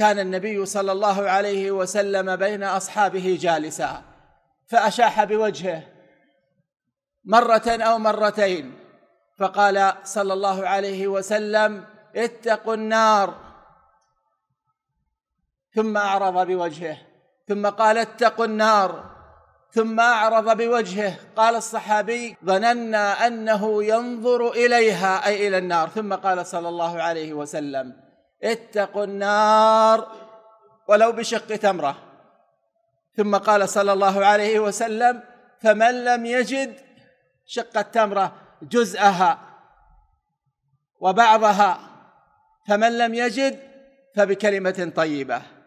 كان النبي صلى الله عليه وسلم بين اصحابه جالسا فاشاح بوجهه مره او مرتين فقال صلى الله عليه وسلم اتقوا النار ثم اعرض بوجهه ثم قال اتقوا النار ثم اعرض بوجهه قال الصحابي ظننا انه ينظر اليها اي الى النار ثم قال صلى الله عليه وسلم اتقوا النار ولو بشق تمره ثم قال صلى الله عليه وسلم فمن لم يجد شق التمره جزءها وبعضها فمن لم يجد فبكلمه طيبه